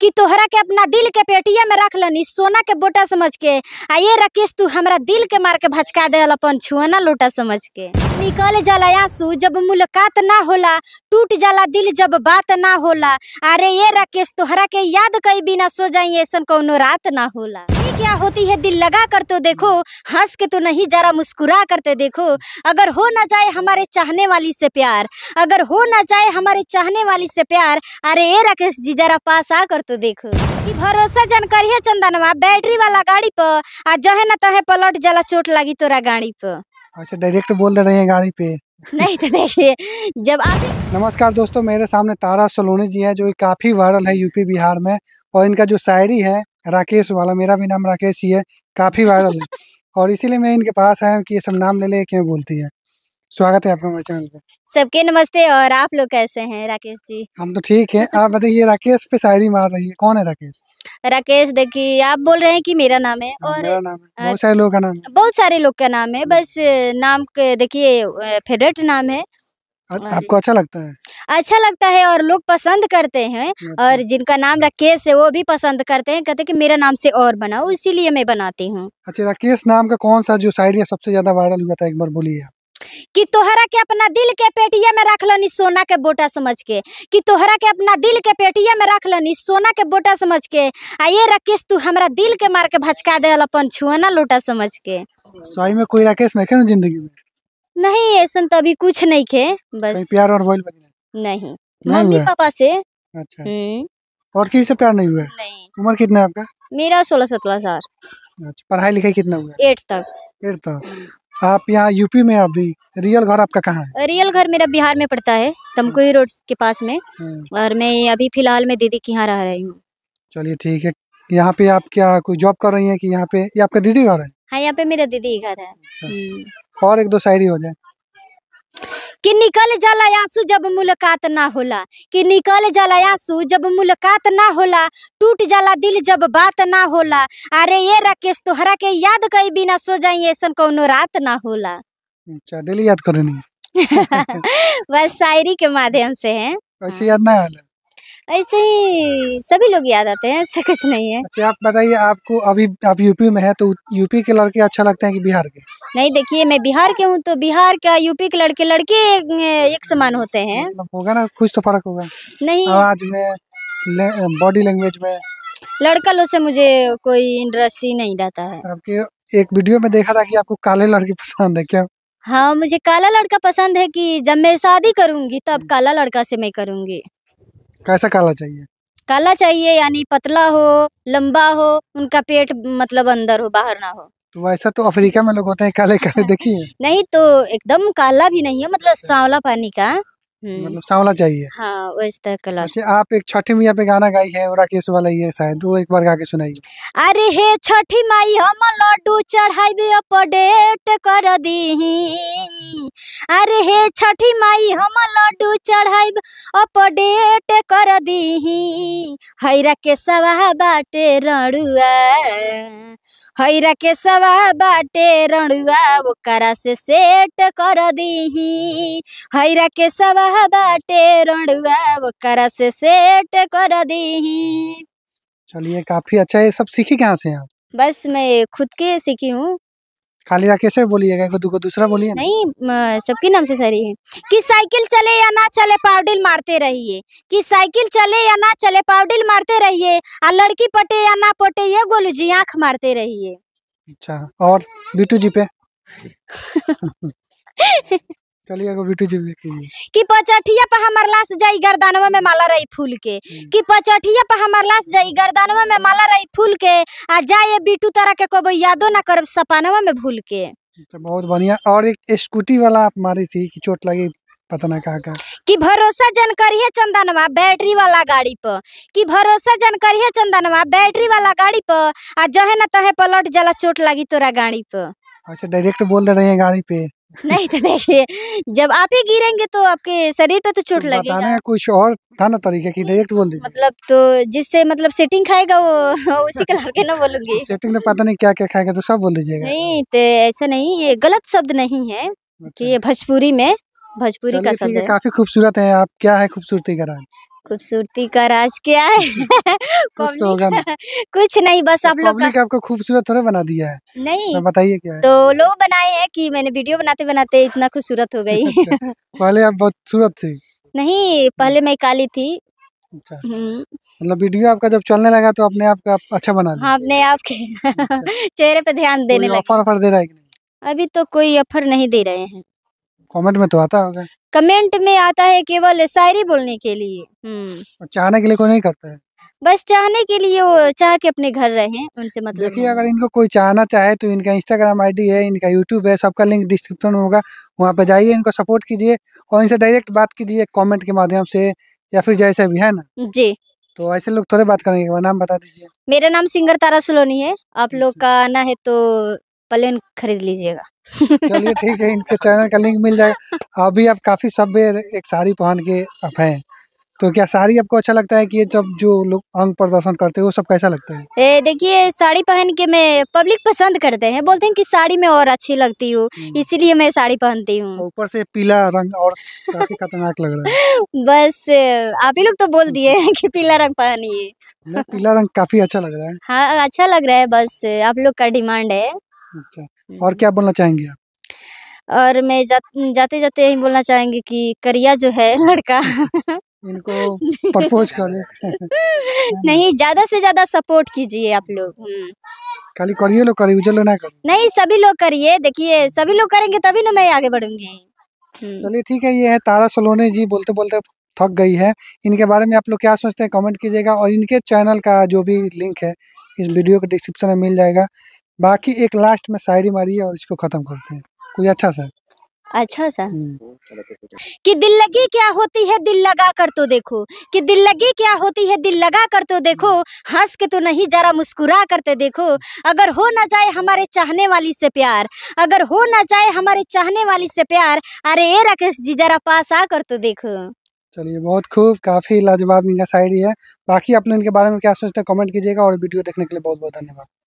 कि तोहरा के अपना दिल के पेटिया में रख लनी सोना के बोटा समझ के आ ये राकेश तू हमारा दिल के मार के भचका दे अपन छुआना लोटा समझ के निकल जाला आंसू जब मुलाकात ना होला टूट जाला दिल जब बात ना होला अरे ये राकेश तोहरा के याद कई बिना सो जाई ऐसा कौनो रात ना होला क्या होती है दिल लगा कर तो देखो हंस के तो नहीं जरा मुस्कुरा करते देखो अगर हो ना जाए हमारे चाहने वाली से प्यार अगर हो ना जाए हमारे चाहने वाली से प्यार अरे ए राकेश जी जरा पास आ कर तो देखो भरोसा जानकारी है चंदनवा बैटरी वाला गाड़ी पर आ है ना है पलट जाला चोट लगी तोरा गाड़ी पर ऐसे अच्छा, डायरेक्ट तो बोल दे रहे हैं गाड़ी पे नहीं तो देखिए जब आप नमस्कार दोस्तों मेरे सामने तारा सोलोनी जी हैं जो काफ़ी वायरल है यूपी बिहार में और इनका जो शायरी है राकेश वाला मेरा भी नाम राकेश ही है काफ़ी वायरल है और इसीलिए मैं इनके पास आया हूँ कि ये सब नाम ले ले क्यों बोलती है स्वागत है आपका चैनल पे सबके नमस्ते और आप लोग कैसे हैं राकेश जी हम तो ठीक हैं आप बताइए राकेश पे शायरी मार रही है कौन है राकेश राकेश देखिए आप बोल रहे हैं कि मेरा नाम है हाँ, और मेरा नाम है बहुत सारे लोग का नाम है बहुत सारे लोग का नाम है हाँ। बस नाम देखिए फेवरेट नाम है आपको अच्छा लगता है अच्छा लगता है और लोग पसंद करते हैं अच्छा। और जिनका नाम राकेश है वो भी पसंद करते हैं कहते हैं कि मेरा नाम से और बनाओ इसीलिए मैं बनाती हूँ अच्छा राकेश नाम का कौन सा जो शायरी सबसे ज्यादा वायरल हुआ था एक बार बोलिए आप कि तोहरा के अपना दिल के पेटिया में रख लनी सोना के बोटा समझ के कि तोहरा के अपना दिल के पेटिया में रख लनी सोना के बोटा समझ के आ ये राकेश तू हमारा दिल के मार के भचका दे अपन छुआना लोटा समझ के सही में कोई राकेश नहीं है जिंदगी में नहीं ऐसा तो अभी कुछ नहीं खे बस प्यार और बोल नहीं मम्मी पापा से अच्छा हम्म। और किसी से प्यार नहीं हुआ नहीं उम्र कितना है आपका मेरा सोलह सत्रह साल अच्छा पढ़ाई लिखाई कितना हुआ एट तक एट तक हम्म। आप यहाँ यूपी में अभी रियल घर आपका कहाँ है रियल घर मेरा बिहार में पड़ता है तमकुही हम्म। रोड के पास में हम्म। और मैं अभी फिलहाल में दीदी के यहाँ रह रही हूँ चलिए ठीक है यहाँ पे आप क्या कोई जॉब कर रही हैं कि यहाँ पे ये आपका दीदी घर है हाँ यहाँ पे मेरा दीदी घर है अच्छा। हम्म। और एक दो शायरी हो जाए कि निकल जाला आंसू जब मुलाकात ना होला कि निकल जाला आंसू जब मुलाकात ना होला टूट जाला दिल जब बात ना होला अरे ये राकेश तोहरा के याद कई बिना सो जाई ऐसा कोनो रात ना होला अच्छा डेली याद करनी बस शायरी के माध्यम से है कैसे याद ना आला ऐसे ही सभी लोग याद आते हैं ऐसा कुछ नहीं है अच्छा आप बताइए आपको अभी आप यूपी में है तो यूपी के लड़के अच्छा लगते हैं कि बिहार के नहीं देखिए मैं बिहार के हूँ तो बिहार का यूपी के लड़के लड़के एक समान होते हैं मतलब होगा ना कुछ तो फर्क होगा नहीं आवाज में बॉडी लैंग्वेज में लड़का लोग से मुझे कोई इंटरेस्ट ही नहीं रहता है आपके एक वीडियो में देखा था कि आपको काले लड़के पसंद है क्या हाँ मुझे काला लड़का पसंद है कि जब मैं शादी करूंगी तब काला लड़का से मैं करूंगी कैसा काला चाहिए काला चाहिए यानी पतला हो लंबा हो उनका पेट मतलब अंदर हो बाहर ना हो तो वैसा तो अफ्रीका में लोग होते हैं काले काले देखिए नहीं तो एकदम काला भी नहीं है मतलब अच्छा। सांवला पानी का हम्म। मतलब सांवला चाहिए हाँ तो अच्छा, आप एक छठी मैया पे गाना गाई है राकेश वाला ये शायद वो एक बार गा के सुनाइए अरे हे छठी माई हम लड्डू चढ़ाई अपडेट कर दी अरे हे छठी माई हम लड्डू चढ़ाई अपडेट कर दी हैरा के सवा बाटे रणुआ हैरा के सवा बाटे रड़ुआ ओकरा से सेट कर दीही हैरा के सवा बाटे रणुआ ओकरा से सेट कर दीही चलिए काफी अच्छा है सब सीखी कहाँ से आप बस मैं खुद के सीखी हूँ कालिया कैसे बोलिएगा को दूसरा बोलिए नहीं सबके नाम से सही है कि साइकिल चले या ना चले पावडिल मारते रहिए कि साइकिल चले या ना चले पावडिल मारते रहिए और लड़की पटे या ना पटे ये गोलू जी आँख मारते रहिए अच्छा और बीटू जी पे चलिए चलिएगा बिटू जी देखिए कि पचठिया पर हमर लाश जाई गर्दनवा में माला रही फूल के हम्म। कि पचठिया पर हमर लाश जाई गर्दनवा में माला रही फूल के आ जाए बिटू तरह के कोई यादो ना करब सपनवा में भूल के तो बहुत बढ़िया और एक स्कूटी वाला आप मारी थी कि चोट लगी पता ना कहा का कि भरोसा जन करिए चंदनवा बैटरी वाला गाड़ी पर कि भरोसा जन करिए चंदनवा बैटरी वाला गाड़ी पर आ जहे ना तहे पलट जाला चोट लगी तोरा गाड़ी पर अच्छा डायरेक्ट बोल दे रहे हैं गाड़ी पे नहीं तो देखिए जब आप ही गिरेंगे तो आपके शरीर पे तो चोट लगेगा कुछ और था ना तरीके की डायरेक्ट बोल दीजिए मतलब तो जिससे मतलब सेटिंग खाएगा वो उसी कलर लड़के ना बोलूंगी सेटिंग तो पता नहीं क्या क्या खाएगा तो सब बोल दीजिएगा नहीं तो ऐसा नहीं ये गलत शब्द नहीं है की अच्छा। ये भोजपुरी में भोजपुरी का शब्द काफी खूबसूरत है आप क्या है खूबसूरती का खूबसूरती का राज क्या है कुछ तो होगा ना कुछ नहीं बस तो आप लोग का... आपको खूबसूरत थोड़ा बना दिया है नहीं तो बताइए क्या है? तो लोग बनाए हैं कि मैंने वीडियो बनाते बनाते इतना खूबसूरत हो गई अच्छा। पहले आप बहुत सूरत थी नहीं पहले मैं काली थी अच्छा। हम्म। मतलब वीडियो आपका जब चलने लगा तो आपने आपका अच्छा बना लिया आपने आपके अच्छा। चेहरे पे ध्यान देने लगा ऑफर दे रहा है अभी तो कोई ऑफर नहीं दे रहे हैं कमेंट में तो आता होगा कमेंट में आता है केवल शायरी बोलने के लिए हम्म। चाहने के लिए कोई नहीं करता है बस चाहने के लिए वो चाह के अपने घर रहे उनसे मतलब देखिए अगर इनको कोई चाहना चाहे तो इनका इंस्टाग्राम आईडी है इनका यूट्यूब है सबका लिंक डिस्क्रिप्शन में होगा वहाँ पे जाइए इनको सपोर्ट कीजिए और इनसे डायरेक्ट बात कीजिए कमेंट के माध्यम से या फिर जैसे भी है ना जी तो ऐसे लोग थोड़े बात करेंगे नाम बता दीजिए मेरा नाम सिंगर तारा सलोनी है आप लोग का आना है तो प्लेन खरीद लीजिएगा चलिए ठीक है इनके चैनल का लिंक मिल जाएगा अभी आप काफ़ी सभ्य एक साड़ी पहन के आप हैं तो क्या साड़ी आपको अच्छा लगता है कि जब जो लोग अंग प्रदर्शन करते हैं वो सब कैसा लगता है देखिए साड़ी पहन के मैं पब्लिक पसंद करते हैं बोलते हैं कि साड़ी में और अच्छी लगती हूँ हम्म। इसीलिए मैं साड़ी पहनती हूँ तो ऊपर से पीला रंग और काफी खतरनाक लग रहा है बस आप ही लोग तो बोल दिए हैं कि पीला रंग पहनिए पीला रंग काफी अच्छा लग रहा है हाँ अच्छा लग रहा है बस आप लोग का डिमांड है अच्छा और हम्म। क्या बोलना चाहेंगे आप और मैं जा, जाते जाते यही बोलना चाहेंगे कि करिया जो है लड़का इनको प्रपोज करें हाँ। नहीं ज्यादा से ज्यादा सपोर्ट कीजिए आप लोग हम्म। खाली करिए लोग करिए उजल ना करिए नहीं सभी लोग करिए देखिए सभी लोग करेंगे तभी ना मैं आगे बढ़ूंगी हम्म। चलिए ठीक है ये है तारा सलोने जी बोलते बोलते थक गई है इनके बारे में आप लोग क्या सोचते हैं कमेंट कीजिएगा और इनके चैनल का जो भी लिंक है इस वीडियो के डिस्क्रिप्शन में मिल जाएगा बाकी एक लास्ट में शायरी मारिए और इसको खत्म करते हैं कोई अच्छा सा अच्छा सा हम्म। कि दिल लगी क्या होती है दिल लगा कर तो देखो कि दिल लगी क्या होती है दिल लगा कर तो देखो हंस के तो नहीं जरा मुस्कुरा करते देखो अगर हो ना जाए हमारे चाहने वाली से प्यार अगर हो ना जाए हमारे चाहने वाली से प्यार अरे ए राकेश जी जरा पास आ कर तो देखो चलिए बहुत खूब काफ़ी लाजवाब इनका शायरी है बाकी अपने इनके बारे में क्या सोचते हैं कमेंट कीजिएगा और वीडियो देखने के लिए बहुत बहुत धन्यवाद